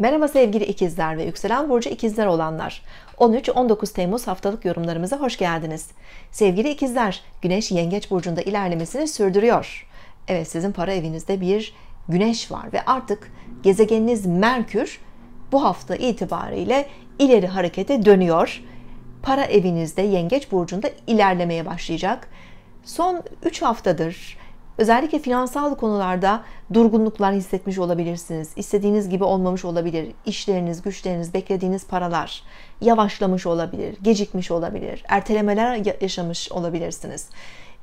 Merhaba sevgili ikizler ve yükselen burcu ikizler olanlar. 13-19 Temmuz haftalık yorumlarımıza hoş geldiniz. Sevgili ikizler, Güneş Yengeç burcunda ilerlemesini sürdürüyor. Evet, sizin para evinizde bir Güneş var ve artık gezegeniniz Merkür bu hafta itibariyle ileri harekete dönüyor. Para evinizde Yengeç burcunda ilerlemeye başlayacak. Son 3 haftadır Özellikle finansal konularda durgunluklar hissetmiş olabilirsiniz. İstediğiniz gibi olmamış olabilir. İşleriniz, güçleriniz, beklediğiniz paralar yavaşlamış olabilir, gecikmiş olabilir. Ertelemeler yaşamış olabilirsiniz.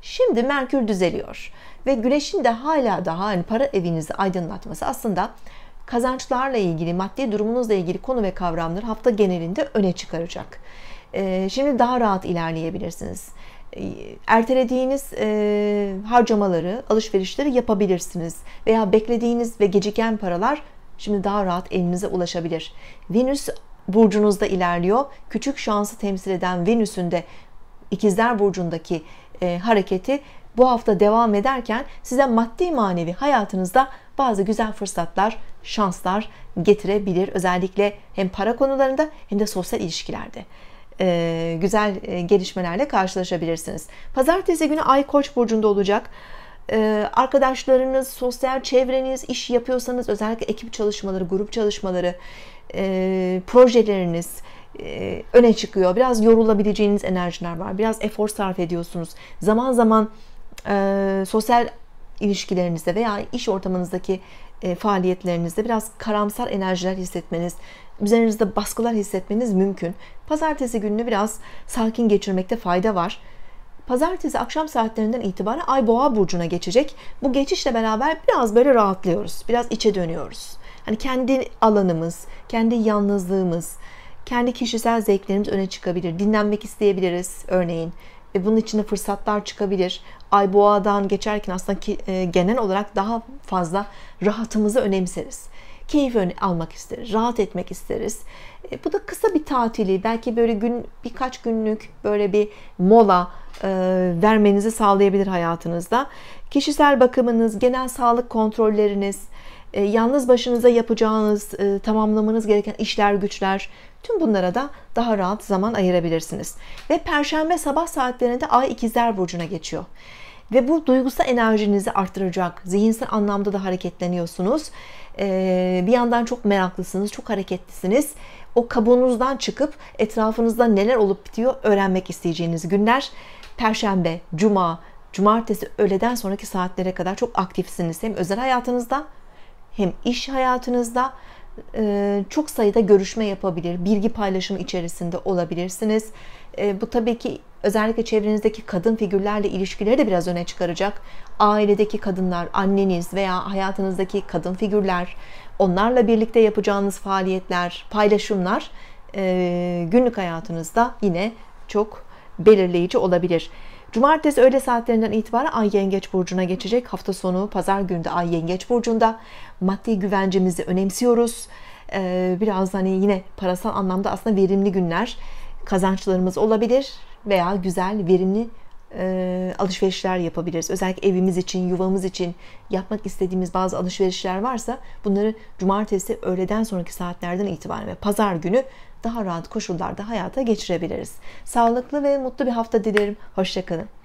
Şimdi Merkür düzeliyor ve Güneş'in de hala daha hani para evinizi aydınlatması aslında kazançlarla ilgili, maddi durumunuzla ilgili konu ve kavramları hafta genelinde öne çıkaracak. Ee, şimdi daha rahat ilerleyebilirsiniz ertelediğiniz e, harcamaları, alışverişleri yapabilirsiniz. Veya beklediğiniz ve geciken paralar şimdi daha rahat elinize ulaşabilir. Venüs burcunuzda ilerliyor. Küçük şansı temsil eden Venüs'ün de ikizler burcundaki e, hareketi bu hafta devam ederken size maddi manevi hayatınızda bazı güzel fırsatlar, şanslar getirebilir. Özellikle hem para konularında hem de sosyal ilişkilerde. E, güzel e, gelişmelerle karşılaşabilirsiniz. Pazartesi günü Ay Koç burcunda olacak. E, arkadaşlarınız, sosyal çevreniz, iş yapıyorsanız özellikle ekip çalışmaları, grup çalışmaları, projeleriniz, öne çıkıyor. Biraz yorulabileceğiniz enerjiler var. Biraz efor sarf ediyorsunuz. Zaman zaman sosyal ilişkilerinizde veya iş ortamınızdaki e, faaliyetlerinizde biraz karamsar enerjiler hissetmeniz, üzerinizde baskılar hissetmeniz mümkün. Pazartesi gününü biraz sakin geçirmekte fayda var. Pazartesi akşam saatlerinden itibaren Ay Boğa burcuna geçecek. Bu geçişle beraber biraz böyle rahatlıyoruz. Biraz içe dönüyoruz. Hani kendi alanımız, kendi yalnızlığımız, kendi kişisel zevklerimiz öne çıkabilir. Dinlenmek isteyebiliriz örneğin ve bunun içinde fırsatlar çıkabilir. Ay boğadan geçerken aslında ki, e, genel olarak daha fazla rahatımızı önemseriz. Keyif almak isteriz, rahat etmek isteriz. E, bu da kısa bir tatili, belki böyle gün birkaç günlük böyle bir mola e, vermenizi sağlayabilir hayatınızda. Kişisel bakımınız, genel sağlık kontrolleriniz, e, yalnız başınıza yapacağınız, e, tamamlamanız gereken işler, güçler, tüm bunlara da daha rahat zaman ayırabilirsiniz. Ve perşembe sabah saatlerinde Ay ikizler burcuna geçiyor. Ve bu duygusal enerjinizi arttıracak, zihinsel anlamda da hareketleniyorsunuz. E, bir yandan çok meraklısınız, çok hareketlisiniz. O kabuğunuzdan çıkıp etrafınızda neler olup bitiyor öğrenmek isteyeceğiniz günler. Perşembe, cuma, cumartesi öğleden sonraki saatlere kadar çok aktifsiniz. Hem özel hayatınızda hem iş hayatınızda e, çok sayıda görüşme yapabilir, bilgi paylaşımı içerisinde olabilirsiniz. E, bu tabii ki özellikle çevrenizdeki kadın figürlerle ilişkileri de biraz öne çıkaracak. Ailedeki kadınlar, anneniz veya hayatınızdaki kadın figürler, onlarla birlikte yapacağınız faaliyetler, paylaşımlar e, günlük hayatınızda yine çok belirleyici olabilir. Cumartesi öğle saatlerinden itibaren Ay Yengeç Burcu'na geçecek. Hafta sonu pazar de Ay Yengeç Burcu'nda maddi güvencemizi önemsiyoruz. Ee, biraz hani yine parasal anlamda aslında verimli günler kazançlarımız olabilir veya güzel verimli e, alışverişler yapabiliriz. Özellikle evimiz için, yuvamız için yapmak istediğimiz bazı alışverişler varsa bunları cumartesi öğleden sonraki saatlerden itibaren ve pazar günü daha rahat koşullarda hayata geçirebiliriz. Sağlıklı ve mutlu bir hafta dilerim. Hoşçakalın.